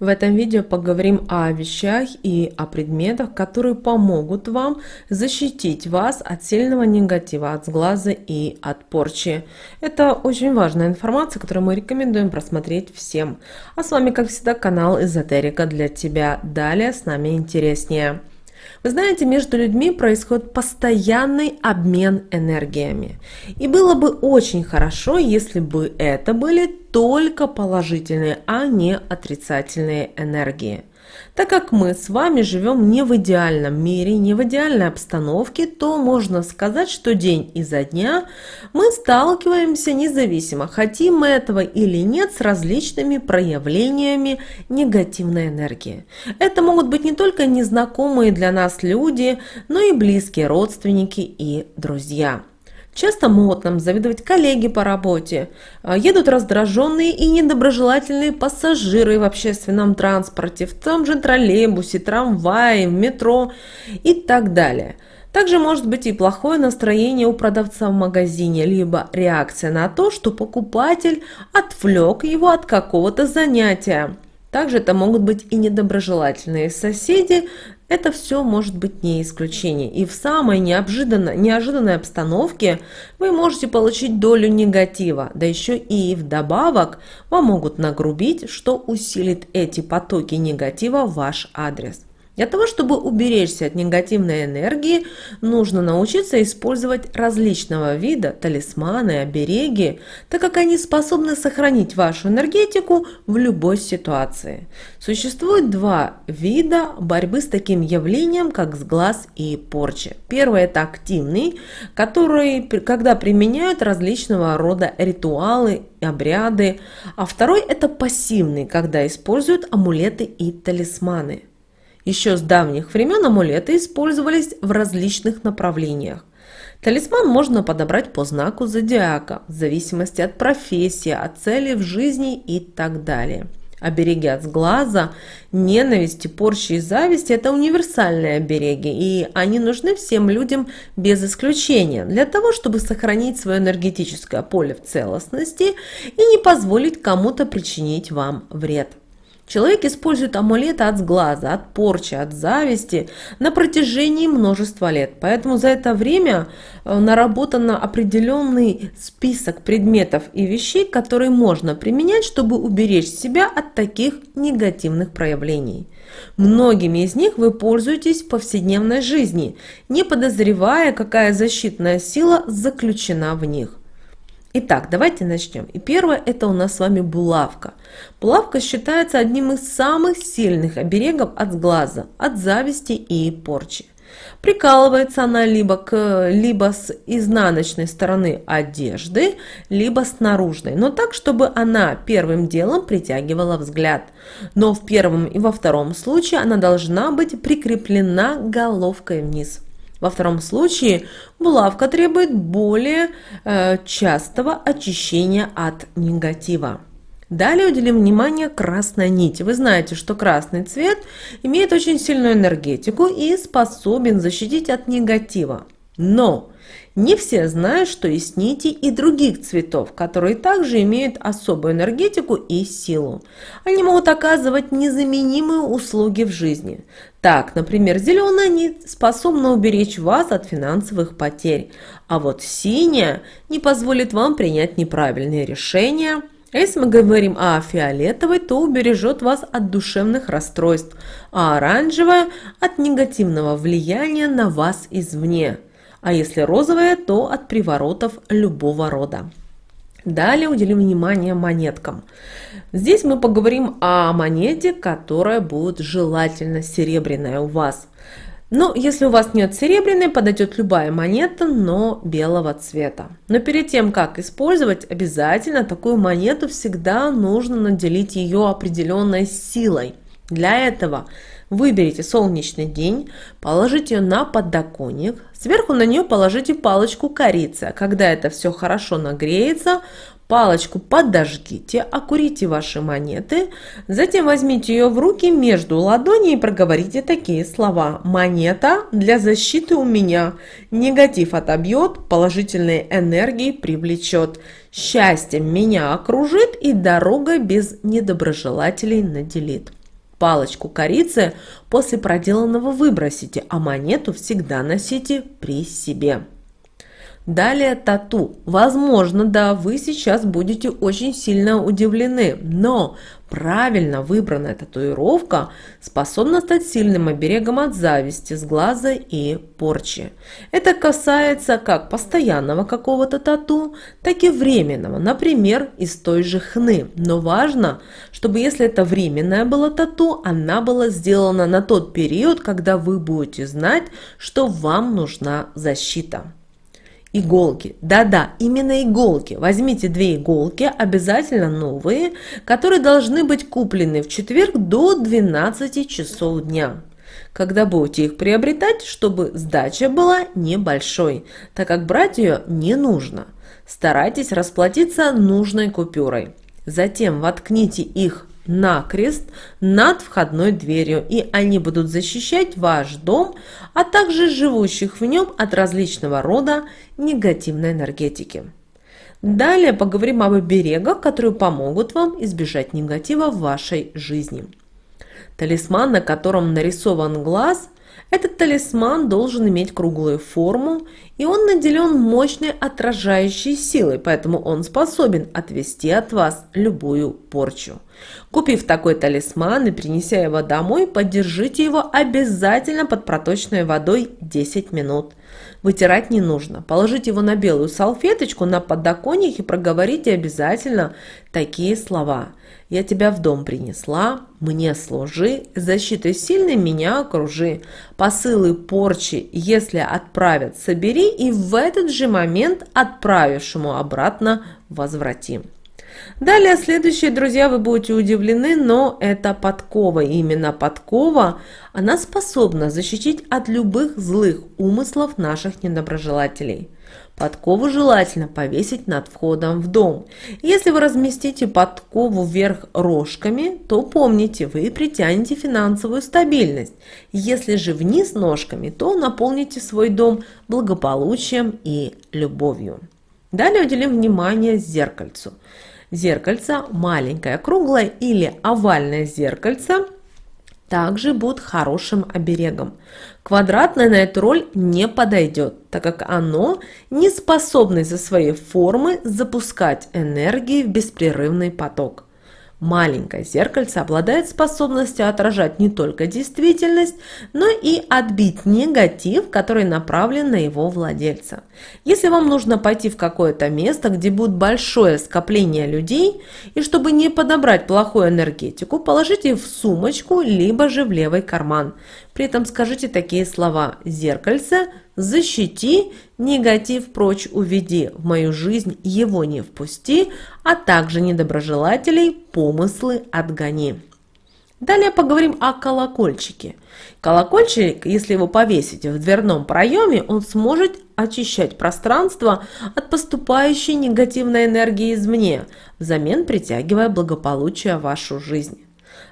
В этом видео поговорим о вещах и о предметах, которые помогут вам защитить вас от сильного негатива, от сглаза и от порчи. Это очень важная информация, которую мы рекомендуем просмотреть всем. А с вами, как всегда, канал Эзотерика для тебя. Далее с нами интереснее. Вы знаете, между людьми происходит постоянный обмен энергиями. И было бы очень хорошо, если бы это были только положительные, а не отрицательные энергии. Так как мы с вами живем не в идеальном мире, не в идеальной обстановке, то можно сказать, что день изо дня мы сталкиваемся независимо, хотим мы этого или нет, с различными проявлениями негативной энергии. Это могут быть не только незнакомые для нас люди, но и близкие родственники и друзья. Часто модным завидовать коллеги по работе. А, едут раздраженные и недоброжелательные пассажиры в общественном транспорте, в том же троллейбусе, трамвае, в метро и так далее. Также может быть и плохое настроение у продавца в магазине, либо реакция на то, что покупатель отвлек его от какого-то занятия. Также это могут быть и недоброжелательные соседи, это все может быть не исключение. И в самой неожиданной, неожиданной обстановке вы можете получить долю негатива, да еще и вдобавок вам могут нагрубить, что усилит эти потоки негатива в ваш адрес. Для того, чтобы уберечься от негативной энергии, нужно научиться использовать различного вида талисманы, обереги, так как они способны сохранить вашу энергетику в любой ситуации. Существует два вида борьбы с таким явлением, как сглаз и порча. Первый – это активный, который, когда применяют различного рода ритуалы и обряды, а второй – это пассивный, когда используют амулеты и талисманы. Еще с давних времен амулеты использовались в различных направлениях. Талисман можно подобрать по знаку зодиака, в зависимости от профессии, от цели в жизни и так далее. Обереги от сглаза, ненависти, порчи и зависти – это универсальные обереги, и они нужны всем людям без исключения, для того, чтобы сохранить свое энергетическое поле в целостности и не позволить кому-то причинить вам вред. Человек использует амулеты от сглаза, от порчи, от зависти на протяжении множества лет. Поэтому за это время э, наработан определенный список предметов и вещей, которые можно применять, чтобы уберечь себя от таких негативных проявлений. Многими из них вы пользуетесь в повседневной жизни, не подозревая, какая защитная сила заключена в них. Итак, давайте начнем. И первое – это у нас с вами булавка. Булавка считается одним из самых сильных оберегов от сглаза, от зависти и порчи. Прикалывается она либо, к, либо с изнаночной стороны одежды, либо с наружной, но так, чтобы она первым делом притягивала взгляд. Но в первом и во втором случае она должна быть прикреплена головкой вниз. Во втором случае булавка требует более э, частого очищения от негатива. Далее уделим внимание красной нити. Вы знаете, что красный цвет имеет очень сильную энергетику и способен защитить от негатива. Но не все знают, что есть нити и других цветов, которые также имеют особую энергетику и силу. Они могут оказывать незаменимые услуги в жизни. Так, например, зеленая нить способна уберечь вас от финансовых потерь, а вот синяя не позволит вам принять неправильные решения а – если мы говорим о фиолетовой, то убережет вас от душевных расстройств, а оранжевая – от негативного влияния на вас извне а если розовая, то от приворотов любого рода. Далее уделим внимание монеткам. Здесь мы поговорим о монете, которая будет желательно серебряная у вас. Но если у вас нет серебряной, подойдет любая монета, но белого цвета. Но перед тем, как использовать, обязательно такую монету всегда нужно наделить ее определенной силой. Для этого Выберите солнечный день, положите ее на подоконник, сверху на нее положите палочку корицы. А когда это все хорошо нагреется, палочку подожгите, окурите ваши монеты, затем возьмите ее в руки между ладоней и проговорите такие слова. Монета для защиты у меня. Негатив отобьет, положительной энергии привлечет. Счастьем меня окружит и дорога без недоброжелателей наделит. Палочку корицы после проделанного выбросите, а монету всегда носите при себе. Далее тату. Возможно, да, вы сейчас будете очень сильно удивлены, но правильно выбранная татуировка способна стать сильным оберегом от зависти, сглаза и порчи. Это касается как постоянного какого-то тату, так и временного, например, из той же хны. Но важно, чтобы если это временное было тату, она была сделана на тот период, когда вы будете знать, что вам нужна защита иголки. Да-да, именно иголки. Возьмите две иголки, обязательно новые, которые должны быть куплены в четверг до 12 часов дня. Когда будете их приобретать, чтобы сдача была небольшой, так как брать ее не нужно. Старайтесь расплатиться нужной купюрой. Затем воткните их накрест над входной дверью, и они будут защищать ваш дом, а также живущих в нем от различного рода негативной энергетики. Далее поговорим об оберегах, которые помогут вам избежать негатива в вашей жизни. Талисман, на котором нарисован глаз – этот талисман должен иметь круглую форму, и он наделен мощной отражающей силой, поэтому он способен отвести от вас любую порчу. Купив такой талисман и принеся его домой, поддержите его обязательно под проточной водой 10 минут. Вытирать не нужно. Положите его на белую салфеточку на подоконник и проговорите обязательно такие слова. «Я тебя в дом принесла, мне служи, защитой сильной меня окружи, посылы порчи, если отправят, собери и в этот же момент отправившему обратно возвратим." Далее, следующие, друзья, вы будете удивлены, но это подкова. именно подкова, она способна защитить от любых злых умыслов наших недоброжелателей. Подкову желательно повесить над входом в дом. Если вы разместите подкову вверх рожками, то помните, вы притянете финансовую стабильность. Если же вниз ножками, то наполните свой дом благополучием и любовью. Далее уделим внимание зеркальцу зеркальца, маленькое круглое или овальное зеркальце также будут хорошим оберегом. Квадратное на эту роль не подойдет, так как оно не способно из-за своей формы запускать энергии в беспрерывный поток. Маленькое зеркальце обладает способностью отражать не только действительность, но и отбить негатив, который направлен на его владельца. Если вам нужно пойти в какое-то место, где будет большое скопление людей, и чтобы не подобрать плохую энергетику, положите в сумочку, либо же в левый карман. При этом скажите такие слова «зеркальце», защити, негатив прочь уведи, в мою жизнь его не впусти, а также недоброжелателей помыслы отгони. Далее поговорим о колокольчике. Колокольчик, если его повесите в дверном проеме, он сможет очищать пространство от поступающей негативной энергии извне, взамен притягивая благополучие в вашу жизнь.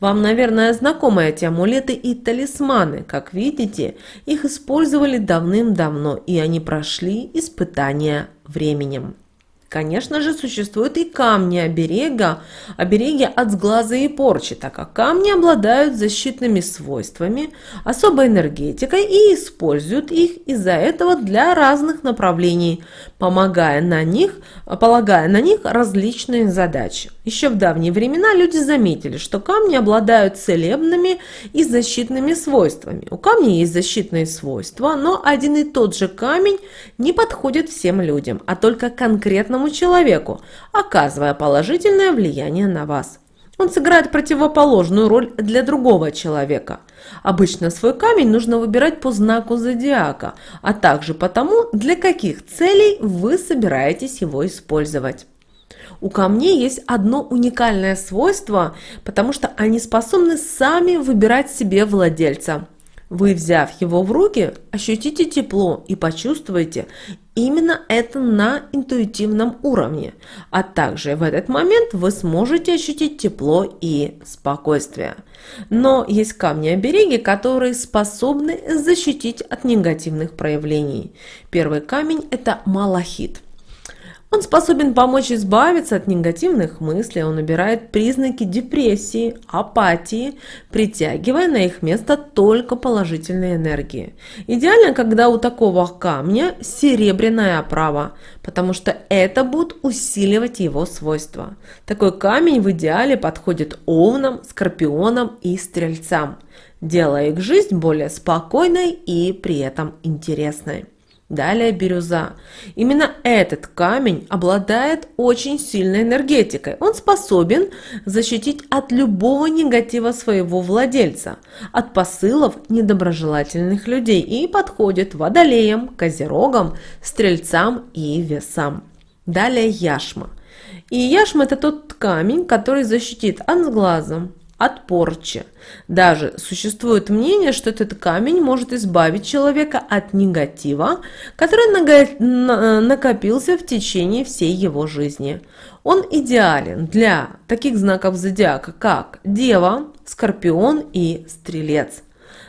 Вам, наверное, знакомы эти амулеты и талисманы. Как видите, их использовали давным-давно, и они прошли испытания временем. Конечно же, существуют и камни оберега, обереги от сглаза и порчи, так как камни обладают защитными свойствами, особой энергетикой и используют их из-за этого для разных направлений, помогая на них, полагая на них различные задачи. Еще в давние времена люди заметили, что камни обладают целебными и защитными свойствами. У камней есть защитные свойства, но один и тот же камень не подходит всем людям, а только конкретному данному человеку, оказывая положительное влияние на вас. Он сыграет противоположную роль для другого человека. Обычно свой камень нужно выбирать по знаку зодиака, а также по тому, для каких целей вы собираетесь его использовать. У камней есть одно уникальное свойство, потому что они способны сами выбирать себе владельца – вы, взяв его в руки, ощутите тепло и почувствуете именно это на интуитивном уровне, а также в этот момент вы сможете ощутить тепло и спокойствие. Но есть камни-обереги, которые способны защитить от негативных проявлений. Первый камень – это малахит – он способен помочь избавиться от негативных мыслей, он убирает признаки депрессии, апатии, притягивая на их место только положительные энергии. Идеально, когда у такого камня серебряная оправа, потому что это будет усиливать его свойства. Такой камень в идеале подходит овнам, скорпионам и стрельцам, делая их жизнь более спокойной и при этом интересной. Далее бирюза. Именно этот камень обладает очень сильной энергетикой. Он способен защитить от любого негатива своего владельца, от посылов недоброжелательных людей и подходит водолеям, козерогам, стрельцам и весам. Далее яшма. И яшма это тот камень, который защитит от глазом от порчи. Даже существует мнение, что этот камень может избавить человека от негатива, который накопился в течение всей его жизни. Он идеален для таких знаков зодиака, как Дева, Скорпион и Стрелец.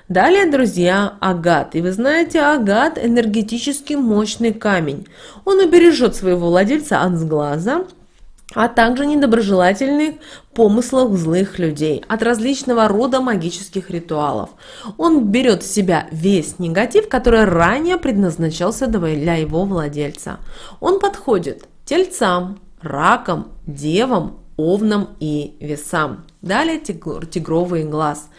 Далее, друзья, агат. И вы знаете, агат – энергетически мощный камень. Он убережет своего владельца от сглаза, а также недоброжелательных помыслов злых людей, от различного рода магических ритуалов. Он берет в себя весь негатив, который ранее предназначался для его владельца. Он подходит тельцам, ракам, девам, овнам и весам. Далее тигр, тигровый глаз.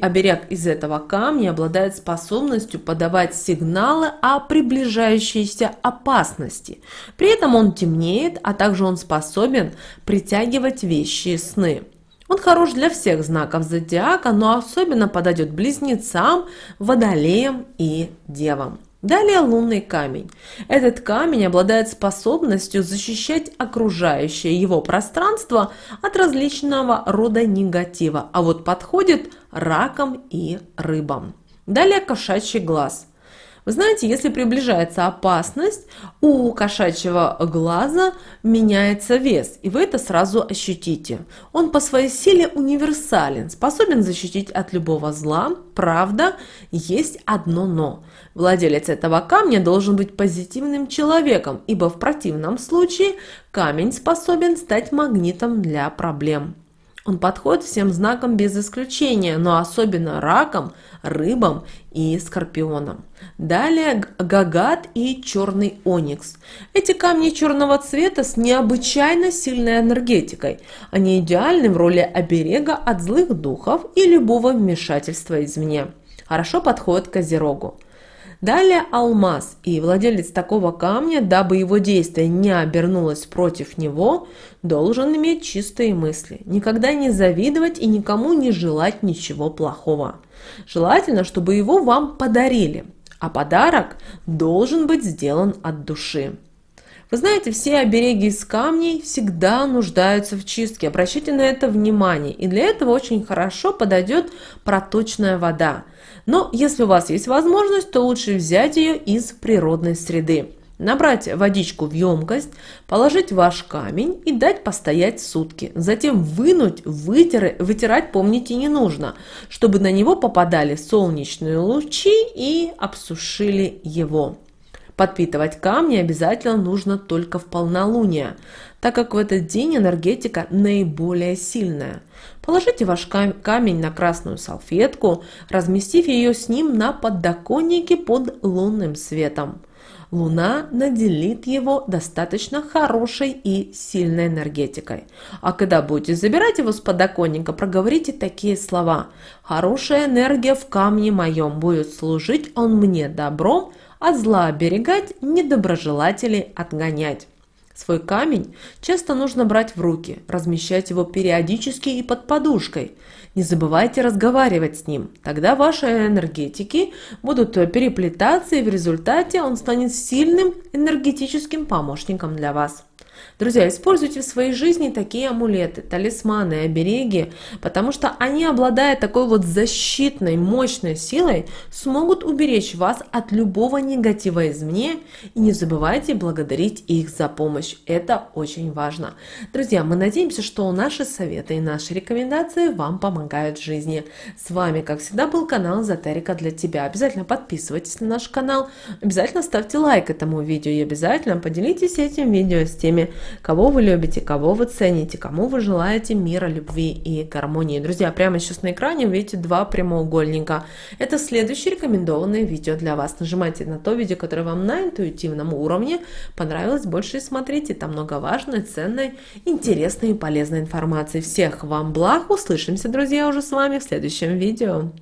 Оберег из этого камня обладает способностью подавать сигналы о приближающейся опасности. При этом он темнеет, а также он способен притягивать вещи и сны. Он хорош для всех знаков зодиака, но особенно подойдет близнецам, водолеям и девам. Далее лунный камень. Этот камень обладает способностью защищать окружающее его пространство от различного рода негатива, а вот подходит ракам и рыбам. Далее кошачий глаз. Вы знаете, если приближается опасность, у кошачьего глаза меняется вес, и вы это сразу ощутите. Он по своей силе универсален, способен защитить от любого зла. Правда, есть одно «но». Владелец этого камня должен быть позитивным человеком, ибо в противном случае камень способен стать магнитом для проблем. Он подходит всем знакам без исключения, но особенно ракам, рыбам и скорпионам. Далее гагат и черный оникс. Эти камни черного цвета с необычайно сильной энергетикой. Они идеальны в роли оберега от злых духов и любого вмешательства извне. Хорошо подходят к козерогу. Далее алмаз, и владелец такого камня, дабы его действие не обернулось против него, должен иметь чистые мысли, никогда не завидовать и никому не желать ничего плохого. Желательно, чтобы его вам подарили, а подарок должен быть сделан от души. Вы знаете, все обереги из камней всегда нуждаются в чистке. Обращайте на это внимание. И для этого очень хорошо подойдет проточная вода – но если у вас есть возможность, то лучше взять ее из природной среды. Набрать водичку в емкость, положить ваш камень и дать постоять сутки. Затем вынуть, вытер, вытирать, помните, не нужно, чтобы на него попадали солнечные лучи и обсушили его. Подпитывать камни обязательно нужно только в полнолуние так как в этот день энергетика наиболее сильная. Положите ваш камень на красную салфетку, разместив ее с ним на подоконнике под лунным светом. Луна наделит его достаточно хорошей и сильной энергетикой. А когда будете забирать его с подоконника, проговорите такие слова. «Хорошая энергия в камне моем будет служить он мне добром, а зла оберегать, недоброжелателей отгонять». Свой камень часто нужно брать в руки, размещать его периодически и под подушкой. Не забывайте разговаривать с ним, тогда ваши энергетики будут переплетаться и в результате он станет сильным энергетическим помощником для вас. Друзья, используйте в своей жизни такие амулеты, талисманы, обереги, потому что они, обладая такой вот защитной, мощной силой, смогут уберечь вас от любого негатива извне. И не забывайте благодарить их за помощь. Это очень важно. Друзья, мы надеемся, что наши советы и наши рекомендации вам помогают в жизни. С вами, как всегда, был канал Эзотерика для тебя. Обязательно подписывайтесь на наш канал, обязательно ставьте лайк этому видео и обязательно поделитесь этим видео с теми, кого вы любите, кого вы цените, кому вы желаете мира, любви и гармонии. Друзья, прямо сейчас на экране видите два прямоугольника. Это следующее рекомендованное видео для вас. Нажимайте на то видео, которое вам на интуитивном уровне понравилось больше и смотрите. Там много важной, ценной, интересной и полезной информации. Всех вам благ. Услышимся, друзья, уже с вами в следующем видео.